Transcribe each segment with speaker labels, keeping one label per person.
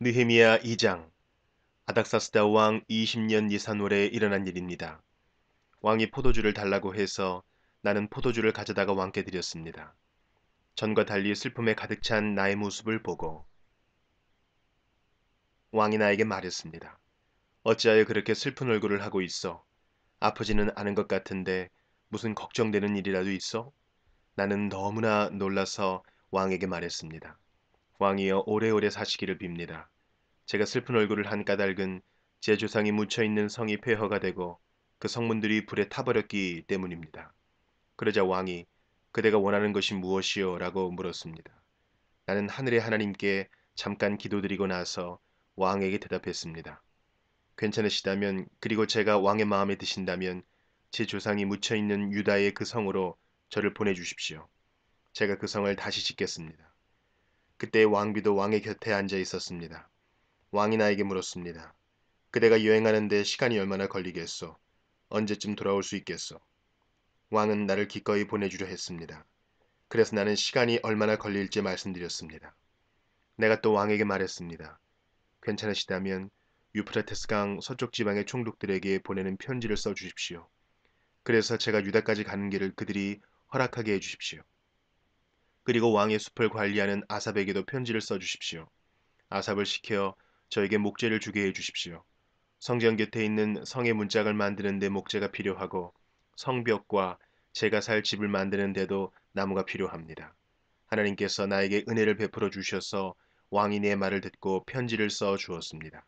Speaker 1: 느헤미야 2장 아닥사스다 왕 20년 니산월에 일어난 일입니다. 왕이 포도주를 달라고 해서 나는 포도주를 가져다가 왕께 드렸습니다. 전과 달리 슬픔에 가득 찬 나의 모습을 보고 왕이 나에게 말했습니다. 어찌하여 그렇게 슬픈 얼굴을 하고 있어? 아프지는 않은 것 같은데 무슨 걱정되는 일이라도 있어? 나는 너무나 놀라서 왕에게 말했습니다. 왕이여 오래오래 사시기를 빕니다. 제가 슬픈 얼굴을 한 까닭은 제 조상이 묻혀있는 성이 폐허가 되고 그 성문들이 불에 타버렸기 때문입니다. 그러자 왕이 그대가 원하는 것이 무엇이요? 라고 물었습니다. 나는 하늘의 하나님께 잠깐 기도드리고 나서 왕에게 대답했습니다. 괜찮으시다면 그리고 제가 왕의 마음에 드신다면 제 조상이 묻혀있는 유다의 그 성으로 저를 보내주십시오. 제가 그 성을 다시 짓겠습니다. 그때 왕비도 왕의 곁에 앉아 있었습니다. 왕이 나에게 물었습니다. 그대가 여행하는데 시간이 얼마나 걸리겠소? 언제쯤 돌아올 수 있겠소? 왕은 나를 기꺼이 보내주려 했습니다. 그래서 나는 시간이 얼마나 걸릴지 말씀드렸습니다. 내가 또 왕에게 말했습니다. 괜찮으시다면 유프라테스강 서쪽 지방의 총독들에게 보내는 편지를 써주십시오. 그래서 제가 유다까지 가는 길을 그들이 허락하게 해주십시오. 그리고 왕의 숲을 관리하는 아삽에게도 편지를 써주십시오. 아삽을 시켜 저에게 목재를 주게 해주십시오. 성전 곁에 있는 성의 문짝을 만드는 데 목재가 필요하고 성벽과 제가 살 집을 만드는 데도 나무가 필요합니다. 하나님께서 나에게 은혜를 베풀어 주셔서 왕이 내 말을 듣고 편지를 써 주었습니다.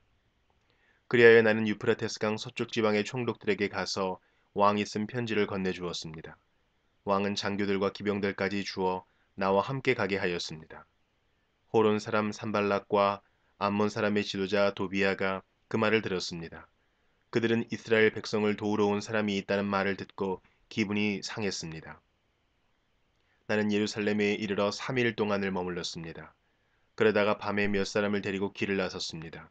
Speaker 1: 그리하여 나는 유프라테스강 서쪽 지방의 총독들에게 가서 왕이 쓴 편지를 건네주었습니다. 왕은 장교들과 기병들까지 주어 나와 함께 가게 하였습니다. 호론 사람 산발락과 암몬 사람의 지도자 도비아가 그 말을 들었습니다. 그들은 이스라엘 백성을 도우러 온 사람이 있다는 말을 듣고 기분이 상했습니다. 나는 예루살렘에 이르러 3일 동안을 머물렀습니다. 그러다가 밤에 몇 사람을 데리고 길을 나섰습니다.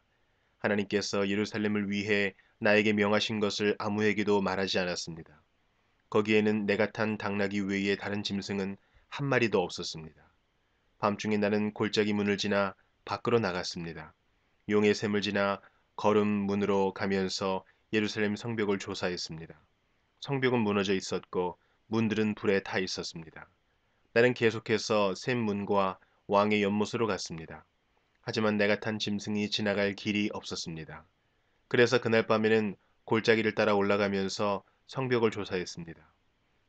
Speaker 1: 하나님께서 예루살렘을 위해 나에게 명하신 것을 아무에게도 말하지 않았습니다. 거기에는 내가 탄 당나귀 외에 다른 짐승은 한 마리도 없었습니다. 밤중에 나는 골짜기 문을 지나 밖으로 나갔습니다. 용의 샘을 지나 걸음 문으로 가면서 예루살렘 성벽을 조사했습니다. 성벽은 무너져 있었고 문들은 불에 타 있었습니다. 나는 계속해서 샘 문과 왕의 연못으로 갔습니다. 하지만 내가 탄 짐승이 지나갈 길이 없었습니다. 그래서 그날 밤에는 골짜기를 따라 올라가면서 성벽을 조사했습니다.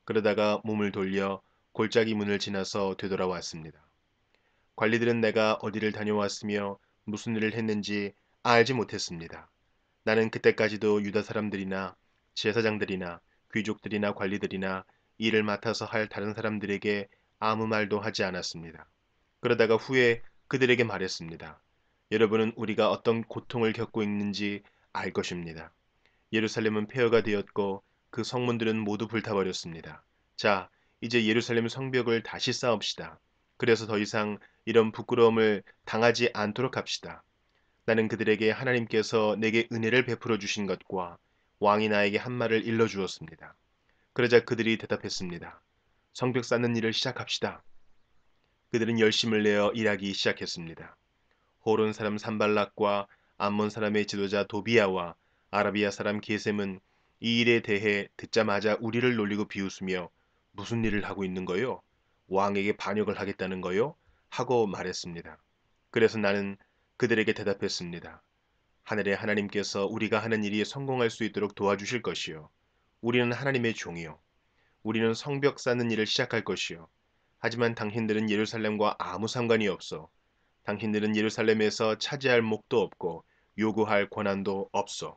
Speaker 1: 그러다가 몸을 돌려 골짜기 문을 지나서 되돌아왔습니다. 관리들은 내가 어디를 다녀왔으며 무슨 일을 했는지 알지 못했습니다. 나는 그때까지도 유다 사람들이나 제사장들이나 귀족들이나 관리들이나 일을 맡아서 할 다른 사람들에게 아무 말도 하지 않았습니다. 그러다가 후에 그들에게 말했습니다. 여러분은 우리가 어떤 고통을 겪고 있는지 알 것입니다. 예루살렘은 폐허가 되었고 그 성문들은 모두 불타버렸습니다. 자, 이제 예루살렘 성벽을 다시 쌓읍시다. 그래서 더 이상 이런 부끄러움을 당하지 않도록 합시다. 나는 그들에게 하나님께서 내게 은혜를 베풀어 주신 것과 왕이 나에게 한 말을 일러 주었습니다. 그러자 그들이 대답했습니다. 성벽 쌓는 일을 시작합시다. 그들은 열심을 내어 일하기 시작했습니다. 호론 사람 산발락과 암몬 사람의 지도자 도비야와 아라비아 사람 게셈은 이 일에 대해 듣자마자 우리를 놀리고 비웃으며 무슨 일을 하고 있는 거요? 왕에게 반역을 하겠다는 거요? 하고 말했습니다. 그래서 나는 그들에게 대답했습니다. 하늘의 하나님께서 우리가 하는 일이 성공할 수 있도록 도와주실 것이요. 우리는 하나님의 종이요. 우리는 성벽 쌓는 일을 시작할 것이요. 하지만 당신들은 예루살렘과 아무 상관이 없어. 당신들은 예루살렘에서 차지할 목도 없고 요구할 권한도 없어.